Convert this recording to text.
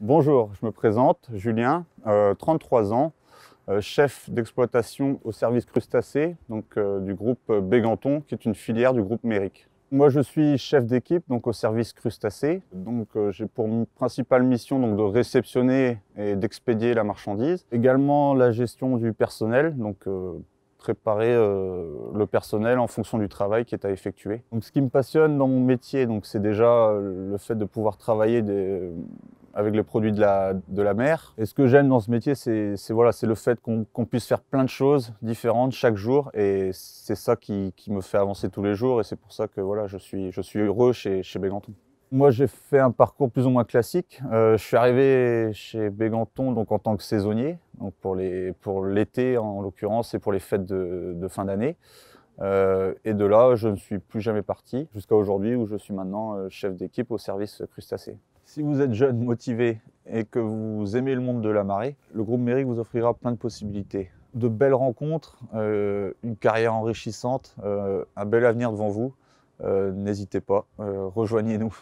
Bonjour, je me présente, Julien, 33 euh, ans, euh, chef d'exploitation au service crustacé donc, euh, du groupe Béganton, qui est une filière du groupe Méric. Moi, je suis chef d'équipe donc au service crustacé. Donc, j'ai pour principale mission donc de réceptionner et d'expédier la marchandise. Également la gestion du personnel, donc préparer le personnel en fonction du travail qui est à effectuer. Donc, ce qui me passionne dans mon métier, c'est déjà le fait de pouvoir travailler des, avec les produits de la, de la mer. Et ce que j'aime dans ce métier, c'est voilà, le fait qu'on puisse faire plein de choses différentes chaque jour. Et c'est ça qui, me fait avancer tous les jours. Et c'est pour ça que voilà, je, suis, je suis heureux chez, chez Béganton. Moi, j'ai fait un parcours plus ou moins classique. Euh, je suis arrivé chez Béganton donc, en tant que saisonnier, donc pour l'été pour en l'occurrence et pour les fêtes de, de fin d'année. Euh, et de là, je ne suis plus jamais parti jusqu'à aujourd'hui où je suis maintenant euh, chef d'équipe au service crustacé. Si vous êtes jeune, motivé et que vous aimez le monde de la marée, le groupe Méric vous offrira plein de possibilités. De belles rencontres, euh, une carrière enrichissante, un bel avenir devant vous. N'hésitez pas, rejoignez-nous.